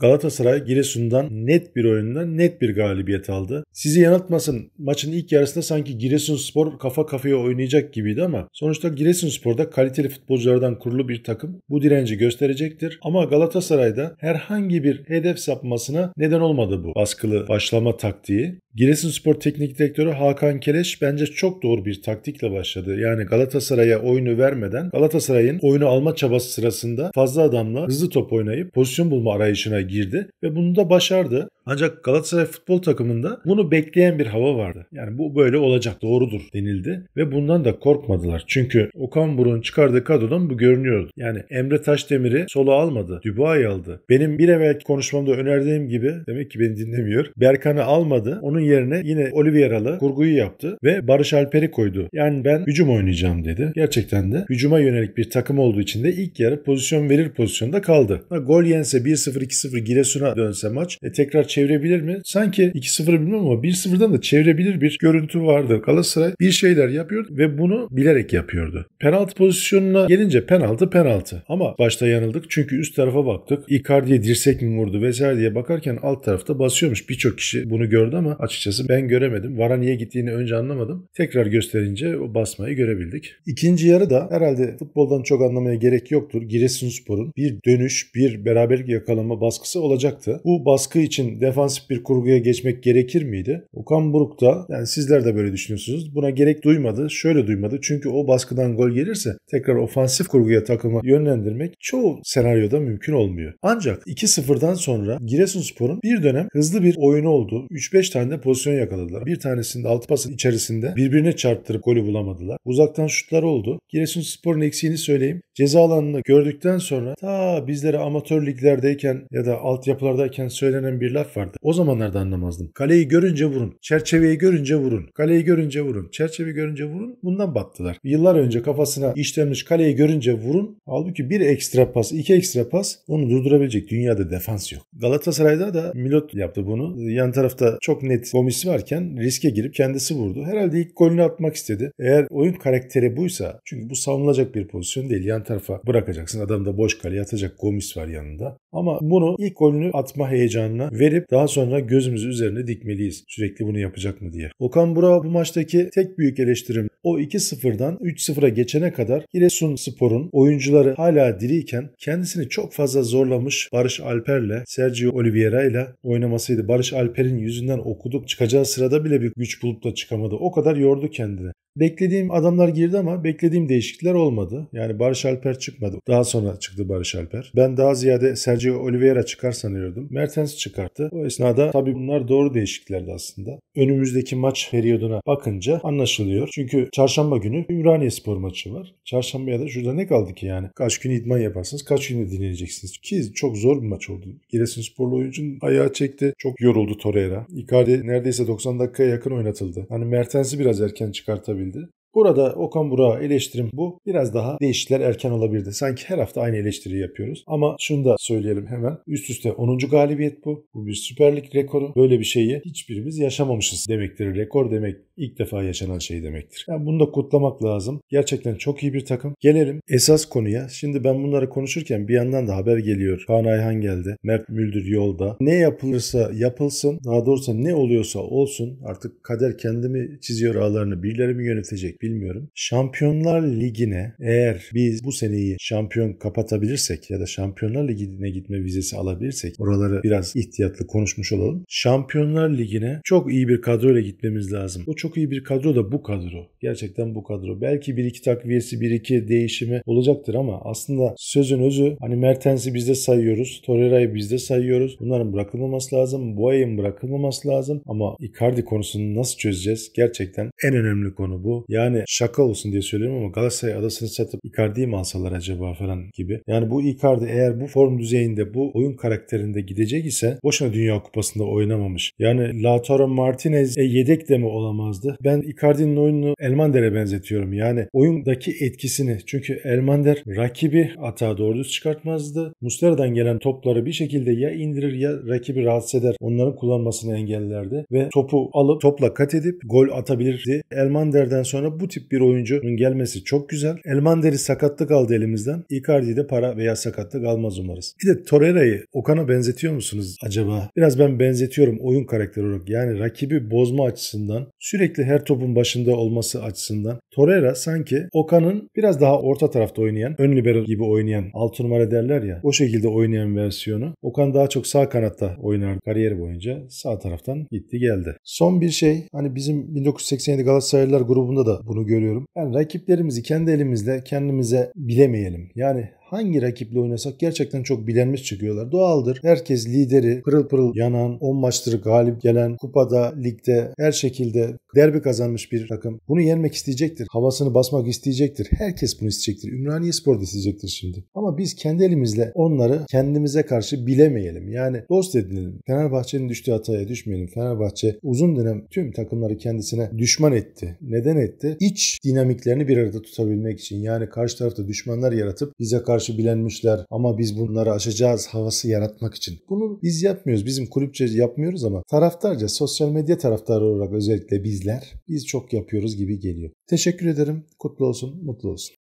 Galatasaray Giresun'dan net bir oyunda net bir galibiyet aldı. Sizi yanıltmasın maçın ilk yarısında sanki Giresunspor kafa kafaya oynayacak gibiydi ama sonuçta Giresunspor'da kaliteli futbolculardan kurulu bir takım bu direnci gösterecektir. Ama Galatasaray'da herhangi bir hedef sapmasına neden olmadı bu baskılı başlama taktiği. Giresunspor Teknik Direktörü Hakan Kereş bence çok doğru bir taktikle başladı. Yani Galatasaray'a oyunu vermeden Galatasaray'ın oyunu alma çabası sırasında fazla adamla hızlı top oynayıp pozisyon bulma arayışına girdi ve bunu da başardı. Ancak Galatasaray futbol takımında bunu bekleyen bir hava vardı. Yani bu böyle olacak doğrudur denildi ve bundan da korkmadılar. Çünkü Okan Burun çıkardığı kadrodan bu görünüyordu. Yani Emre Taşdemir'i sola almadı. Dubai aldı. Benim bir evvelki konuşmamda önerdiğim gibi demek ki beni dinlemiyor. Berkan'ı almadı. Onun yerine yine Oliveira'lı kurguyu yaptı ve Barış Alper'i koydu. Yani ben hücum oynayacağım dedi. Gerçekten de hücuma yönelik bir takım olduğu için de ilk yarı pozisyon verir pozisyonda kaldı. Ha, gol yense 1-0 2-0 Giresun'a dönse maç e, tekrar çev- çevirebilir mi? Sanki 2-0 bilmem ama 1-0'dan da çevirebilir bir görüntü vardı. Galatasaray bir şeyler yapıyor ve bunu bilerek yapıyordu. Penaltı pozisyonuna gelince penaltı penaltı. Ama başta yanıldık çünkü üst tarafa baktık. Icardi'ye dirsek mi vurdu vesaire diye bakarken alt tarafta basıyormuş. Birçok kişi bunu gördü ama açıkçası ben göremedim. Vara niye gittiğini önce anlamadım. Tekrar gösterince o basmayı görebildik. İkinci yarı da herhalde futboldan çok anlamaya gerek yoktur. Giresunspor'un bir dönüş, bir beraberlik yakalama baskısı olacaktı. Bu baskı için de defansif bir kurguya geçmek gerekir miydi? Okan Buruk da yani sizler de böyle düşünüyorsunuz. Buna gerek duymadı. Şöyle duymadı. Çünkü o baskıdan gol gelirse tekrar ofansif kurguya takıma yönlendirmek çoğu senaryoda mümkün olmuyor. Ancak 2-0'dan sonra Giresunspor'un bir dönem hızlı bir oyunu oldu. 3-5 tane de pozisyon yakaladılar. Bir tanesinde altı pasın içerisinde birbirine çarptırıp golü bulamadılar. Uzaktan şutlar oldu. Giresunspor'un eksiğini söyleyeyim. Ceza alanını gördükten sonra ta bizlere amatör liglerdeyken ya da altyapılardayken söylenen bir laf vardı. O zamanlarda anlamazdım. Kaleyi görünce vurun. Çerçeveyi görünce vurun. Kaleyi görünce vurun. Çerçeveyi görünce vurun. Bundan battılar. Yıllar önce kafasına işlenmiş kaleyi görünce vurun. Halbuki bir ekstra pas, iki ekstra pas onu durdurabilecek. Dünyada defans yok. Galatasaray'da da Milot yaptı bunu. Yan tarafta çok net Gomis varken riske girip kendisi vurdu. Herhalde ilk golünü atmak istedi. Eğer oyun karakteri buysa çünkü bu savunulacak bir pozisyon değil. Yan tarafa bırakacaksın. Adam da boş kaleye atacak. Gomis var yanında. Ama bunu ilk golünü atma heyecanına verip verip daha sonra gözümüzü üzerine dikmeliyiz. Sürekli bunu yapacak mı diye. Okan Burak bu maçtaki tek büyük eleştirim o 2-0'dan 3-0'a geçene kadar Giresun Spor'un oyuncuları hala diriyken kendisini çok fazla zorlamış Barış Alper'le Sergio Oliveira ile oynamasıydı. Barış Alper'in yüzünden okuduk çıkacağı sırada bile bir güç bulup da çıkamadı. O kadar yordu kendini. Beklediğim adamlar girdi ama beklediğim değişiklikler olmadı. Yani Barış Alper çıkmadı. Daha sonra çıktı Barış Alper. Ben daha ziyade Sergio Oliveira çıkar sanıyordum. Mertens çıkarttı. O esnada tabii bunlar doğru değişikliklerdi aslında. Önümüzdeki maç periyoduna bakınca anlaşılıyor. Çünkü çarşamba günü Ümraniye Spor maçı var. Çarşambaya da şurada ne kaldı ki yani? Kaç gün idman yaparsınız? Kaç gün dinleneceksiniz? Ki çok zor bir maç oldu. Giresun Sporlu oyuncu ayağı çekti. Çok yoruldu Torreira. Icardi neredeyse 90 dakikaya yakın oynatıldı. Hani Mertens'i biraz erken çıkartabildi. önemli. Burada Okan Burak'a eleştirim bu. Biraz daha değişikler erken olabilirdi. Sanki her hafta aynı eleştiri yapıyoruz. Ama şunu da söyleyelim hemen. Üst üste 10. galibiyet bu. Bu bir Süper Lig rekoru. Böyle bir şeyi hiçbirimiz yaşamamışız demektir. Rekor demek ilk defa yaşanan şey demektir. Yani bunu da kutlamak lazım. Gerçekten çok iyi bir takım. Gelelim esas konuya. Şimdi ben bunları konuşurken bir yandan da haber geliyor. Kaan Ayhan geldi. Mert Müldür yolda. Ne yapılırsa yapılsın. Daha doğrusu ne oluyorsa olsun. Artık kader kendimi çiziyor ağlarını. Birileri mi yönetecek? bilmiyorum. Şampiyonlar Ligi'ne eğer biz bu seneyi şampiyon kapatabilirsek ya da Şampiyonlar Ligi'ne gitme vizesi alabilirsek oraları biraz ihtiyatlı konuşmuş olalım. Şampiyonlar Ligi'ne çok iyi bir kadroyla gitmemiz lazım. O çok iyi bir kadro da bu kadro. Gerçekten bu kadro. Belki bir iki takviyesi bir iki değişimi olacaktır ama aslında sözün özü hani Mertens'i bizde sayıyoruz. Torreira'yı bizde sayıyoruz. Bunların bırakılmaması lazım. Boya'nın bırakılmaması lazım ama Icardi konusunu nasıl çözeceğiz? Gerçekten en önemli konu bu. Yani yani şaka olsun diye söylüyorum ama Galatasaray adasını satıp Icardi'yi mi alsalar acaba falan gibi. Yani bu Icardi eğer bu form düzeyinde bu oyun karakterinde gidecek ise boşuna Dünya Kupası'nda oynamamış. Yani Lautaro Martinez e, yedek de mi olamazdı? Ben Icardi'nin oyununu Elmander'e benzetiyorum. Yani oyundaki etkisini. Çünkü Elmander rakibi atağa doğru düz çıkartmazdı. Muslera'dan gelen topları bir şekilde ya indirir ya rakibi rahatsız eder. Onların kullanmasını engellerdi ve topu alıp topla kat edip gol atabilirdi. Elmander'den sonra bu tip bir oyuncunun gelmesi çok güzel. Elmanderi sakatlık aldı elimizden. Icardi'de para veya sakatlık almaz umarız. Bir de Torreira'yı Okan'a benzetiyor musunuz acaba? Biraz ben benzetiyorum oyun karakteri olarak. Yani rakibi bozma açısından, sürekli her topun başında olması açısından. Torreira sanki Okan'ın biraz daha orta tarafta oynayan, ön libero gibi oynayan, altı numara derler ya, o şekilde oynayan versiyonu. Okan daha çok sağ kanatta oynar kariyeri boyunca. Sağ taraftan gitti geldi. Son bir şey, hani bizim 1987 Galatasaraylılar grubunda da bunu görüyorum. Yani rakiplerimizi kendi elimizle kendimize bilemeyelim. Yani hangi rakiple oynasak gerçekten çok bilenmiş çıkıyorlar. Doğaldır. Herkes lideri, pırıl pırıl yanan, 10 maçtır galip gelen, kupada, ligde her şekilde derbi kazanmış bir takım. Bunu yenmek isteyecektir. Havasını basmak isteyecektir. Herkes bunu isteyecektir. Ümraniye Spor da isteyecektir şimdi. Ama biz kendi elimizle onları kendimize karşı bilemeyelim. Yani dost edinelim. Fenerbahçe'nin düştüğü hataya düşmeyelim. Fenerbahçe uzun dönem tüm takımları kendisine düşman etti. Neden etti? İç dinamiklerini bir arada tutabilmek için. Yani karşı tarafta düşmanlar yaratıp bize karşı karşı bilenmişler ama biz bunları aşacağız havası yaratmak için. Bunu biz yapmıyoruz. Bizim kulüpçe yapmıyoruz ama taraftarca sosyal medya taraftarı olarak özellikle bizler biz çok yapıyoruz gibi geliyor. Teşekkür ederim. Kutlu olsun, mutlu olsun.